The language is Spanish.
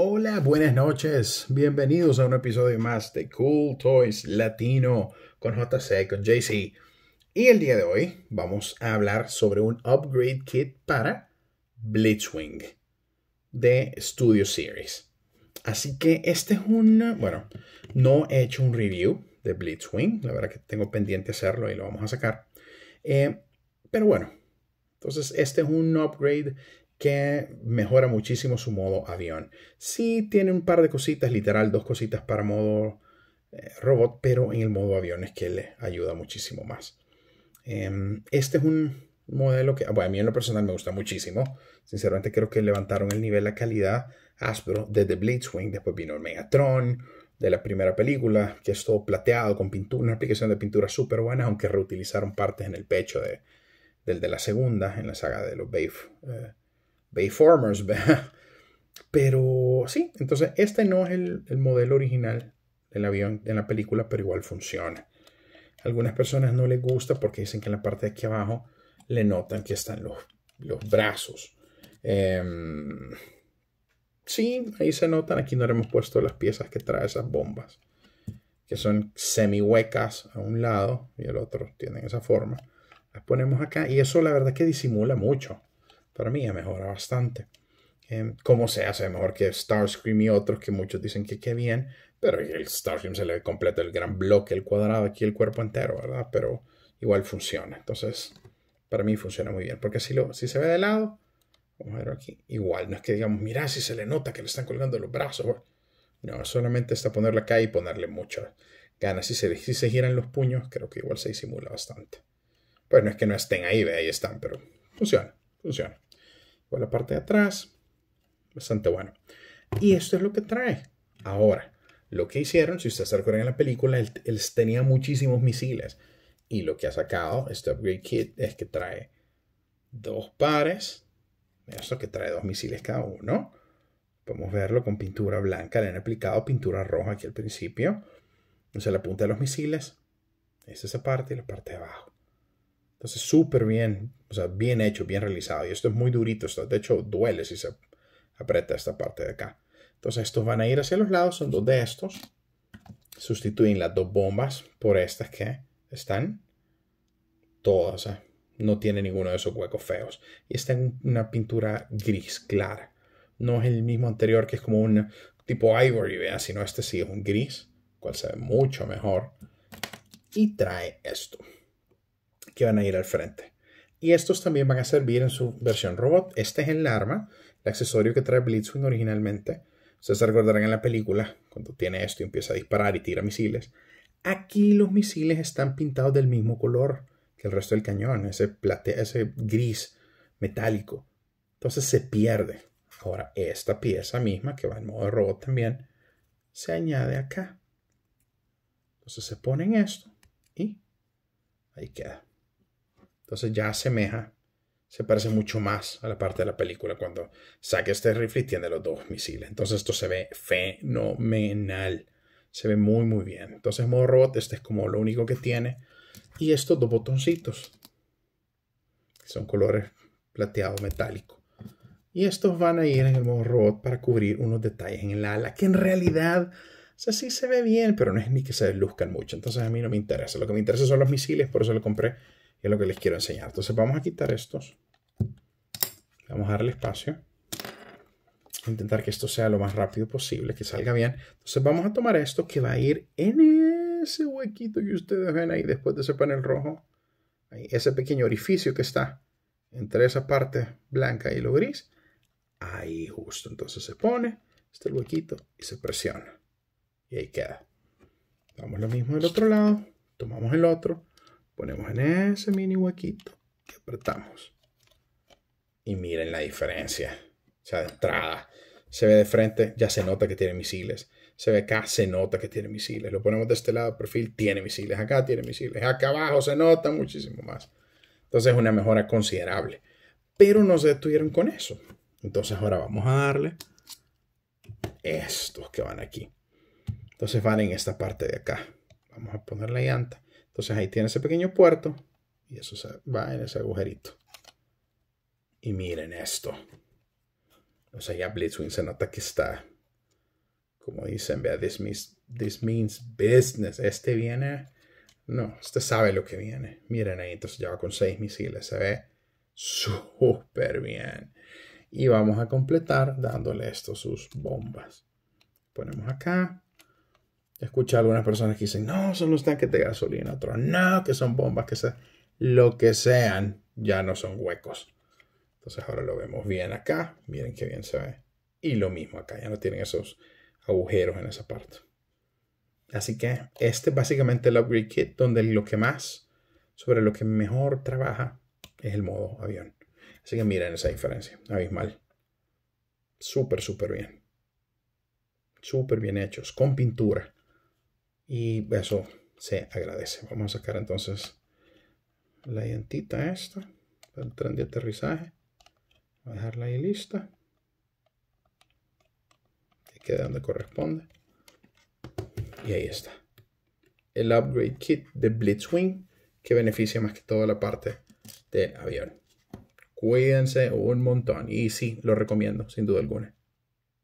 Hola, buenas noches. Bienvenidos a un episodio más de Cool Toys Latino con JC, con JC. Y el día de hoy vamos a hablar sobre un upgrade kit para Blitzwing de Studio Series. Así que este es un, bueno, no he hecho un review de Blitzwing, la verdad que tengo pendiente hacerlo y lo vamos a sacar. Eh, pero bueno, entonces este es un upgrade que mejora muchísimo su modo avión. Sí tiene un par de cositas, literal, dos cositas para modo eh, robot, pero en el modo avión es que le ayuda muchísimo más. Em, este es un modelo que bueno, a mí en lo personal me gusta muchísimo. Sinceramente creo que levantaron el nivel, la calidad de The Blitzwing, después vino el Megatron de la primera película, que es todo plateado con pintura, una aplicación de pintura súper buena, aunque reutilizaron partes en el pecho de, del de la segunda, en la saga de los Bave eh, Bayformers Pero sí, entonces este no es el, modelo original del avión de la película, pero igual funciona. algunas personas no les gusta porque dicen que en la parte de aquí abajo le notan que están los, los brazos. Em, sí, ahí se notan. Aquí no le hemos puesto las piezas que trae esas bombas, que son semi huecas a un lado y el otro tienen esa forma. Las ponemos acá y eso la verdad que disimula mucho para mí ya mejora bastante. ¿Cómo em, como se hace mejor que Starscream y otros que muchos dicen que qué bien, pero el Starscream se le ve completo el gran bloque, el cuadrado, aquí el cuerpo entero, ¿verdad? Pero igual funciona. Entonces, para mí funciona muy bien, porque si, lo, si se ve de lado, vamos a ver aquí, igual, no es que digamos, mira si se le nota que le están colgando los brazos. No, solamente está ponerle acá y ponerle mucho. ganas. Si se, si se giran los puños, creo que igual se disimula bastante. Pues no es que no estén ahí, ve, ahí están, pero funciona, funciona la parte de atrás. Bastante bueno. Y esto es lo que trae. Ahora, lo que hicieron, si ustedes recuerdan la película, él, tenía muchísimos misiles. Y lo que ha sacado este upgrade kit es que trae dos pares. eso que trae dos misiles cada uno. Podemos verlo con pintura blanca. Le han aplicado pintura roja aquí al principio. O sea, la punta de los misiles. Es esa parte y la parte de abajo. Entonces, súper bien, o sea, bien hecho, bien realizado. Y esto es muy durito, esto, de hecho, duele si se aprieta esta parte de acá. Entonces, estos van a ir hacia los lados, son dos de estos. Sustituyen las dos bombas por estas que están todas, o no tiene ninguno de esos huecos feos. Y está en una pintura gris clara. No es el mismo anterior que es como un tipo ivory, vea, sino este sí es un gris, cual se ve mucho mejor. Y trae esto que van a ir al frente. Y estos también van a servir en su versión robot. Este es el arma, el accesorio que trae Blitzwing originalmente. Ustedes se recordarán en la película, cuando tiene esto y empieza a disparar y tira misiles. Aquí los misiles están pintados del mismo color que el resto del cañón, ese, plate ese gris metálico. Entonces se pierde. Ahora, esta pieza misma, que va en modo robot también, se añade acá. Entonces se ponen esto y ahí queda. Entonces ya asemeja, se parece mucho más a la parte de la película cuando saque este rifle tiene los dos misiles. Entonces esto se ve fenomenal. Se ve muy muy bien. Entonces modo robot, este es como lo único que tiene. Y estos dos botoncitos. son colores plateado metálico. Y estos van a ir en el modo robot para cubrir unos detalles en el ala que en realidad sea, sí se ve bien, pero no es ni que se desluzcan mucho. Entonces a mí no me interesa. Lo que me interesa son los misiles, por eso lo compré y es lo que les quiero enseñar. Entonces vamos a quitar estos. Vamos a darle espacio. Intentar que esto sea lo más rápido posible, que salga bien. Entonces vamos a tomar esto que va a ir en ese huequito que ustedes ven ahí después de ese panel rojo. Ahí, ese pequeño orificio que está entre esa parte blanca y lo gris. Ahí justo. Entonces se pone este huequito y se presiona. Y ahí queda. Damos lo mismo del otro lado. Tomamos el otro Ponemos en ese mini huequito que apretamos. Y miren la diferencia. O sea, de entrada. Se ve de frente, ya se nota que tiene misiles. Se ve acá, se nota que tiene misiles. Lo ponemos de este lado, perfil, tiene misiles. Acá tiene misiles. Acá abajo se nota muchísimo más. Entonces es una mejora considerable. Pero no se detuvieron con eso. Entonces ahora vamos a darle estos que van aquí. Entonces van en esta parte de acá. Vamos a poner la llanta. Entonces ahí tiene ese pequeño puerto y eso se va en ese agujerito. Y miren esto. O sea, ya Blitzwing se nota que está, como dicen, vea, this means, this means business. Este viene, no, este sabe lo que viene. Miren ahí, entonces ya va con seis misiles, se ve súper bien. Y vamos a completar dándole esto sus bombas. Ponemos acá. Escucha a algunas personas que dicen, no, son los tanques de gasolina, otros no, que son bombas, que sea, lo que sean, ya no son huecos. Entonces ahora lo vemos bien acá, miren qué bien se ve. Y lo mismo acá, ya no tienen esos agujeros en esa parte. Así que este es básicamente el upgrade kit donde lo que más, sobre lo que mejor trabaja es el modo avión. Así que miren esa diferencia, abismal. Súper, súper bien. Súper bien hechos, con pintura. Y eso se agradece. Vamos a sacar entonces la llantita esta el tren de aterrizaje. Voy a dejarla ahí lista. Que quede donde corresponde. Y ahí está. El upgrade kit de Blitzwing que beneficia más que toda la parte del avión. Cuídense un montón. Y sí, lo recomiendo, sin duda alguna.